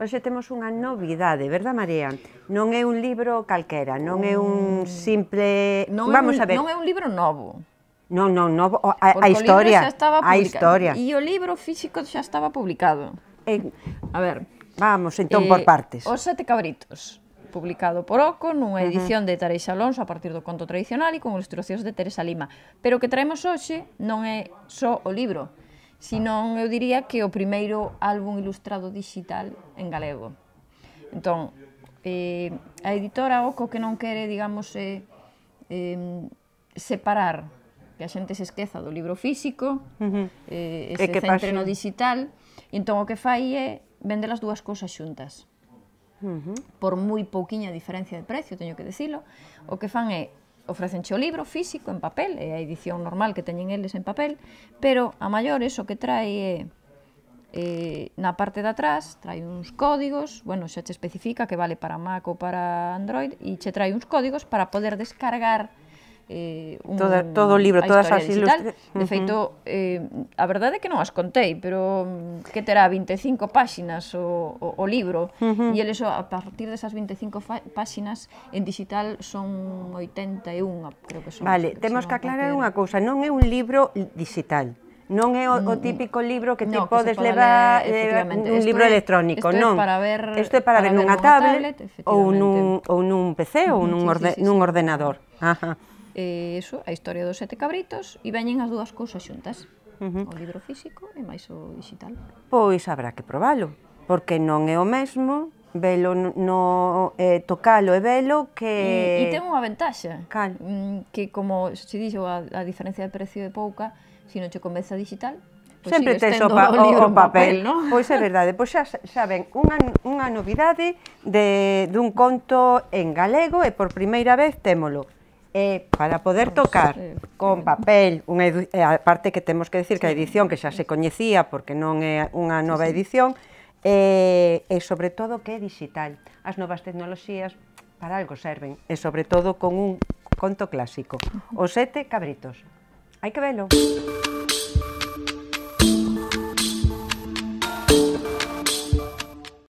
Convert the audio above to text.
Hoxe temos unha novidade, verdad, María? Non é un libro calquera, non é un mm. simple... Non Vamos un, a ver. Non é un libro novo. Non, non, novo. A, a historia. A historia. E o libro físico xa estaba publicado. Eh, a ver. Vamos, entón, eh, por partes. Os sete cabritos publicado por Oco nunha edición de Teresa Alonso a partir do conto tradicional e con ilustracións de Teresa Lima. Pero o que traemos hoxe non é só o libro, non, eu diría que o primeiro álbum ilustrado digital en galego. Entón, eh, a editora Oco que non quere, digamos, eh, eh, separar que a xente se esqueza do libro físico, uh -huh. eh, e se centre no digital, e entón o que fai é vender as dúas cousas xuntas. Uh -huh. Por moi pouquiña diferencia de precio, teño que decilo, o que fan é ofrecenche o libro físico en papel, é a edición normal que teñen eles en papel, pero a maior o que trae é eh, na parte de atrás trae uns códigos, bueno, xa che especifica que vale para Mac ou para Android e che trae uns códigos para poder descargar eh, un, todo, todo o libro, todas as ilustracións. De feito, eh, a verdade é que non as contei, pero mm, que terá 25 páxinas o, o, o libro, uh -huh. e eles a partir desas 25 páxinas en digital son 81, creo que son. Vale, que temos que aclarar unha cousa, non é un libro digital. Non é o, o mm, típico libro que ti podes que levar leer, eh, un libro electrónico, esto non. É para ver, isto é para, ver nunha tablet, tablet ou nun, ou nun PC ou mm, nun, sí, orde, sí, sí, nun ordenador. Ajá eh, iso, a historia dos sete cabritos, e veñen as dúas cousas xuntas, uh -huh. o libro físico e máis o digital. Pois habrá que probalo, porque non é o mesmo velo no eh, tocalo e velo que e, e ten unha ventaxa Cal? Mm, que como se dixo a, a diferencia de precio é pouca se non che convence a digital pues pois sempre tens o, pa, o, o papel, papel ¿no? pois é verdade pois xa, xa ven unha, unha novidade de, dun conto en galego e por primeira vez témolo E para poder tocar eh, con eh. papel, unha a parte que temos que decir que a edición que xa se coñecía porque non é unha nova edición, e, e sobre todo que é digital. As novas tecnoloxías para algo serven, e sobre todo con un conto clásico. Os sete cabritos. Hai que velo.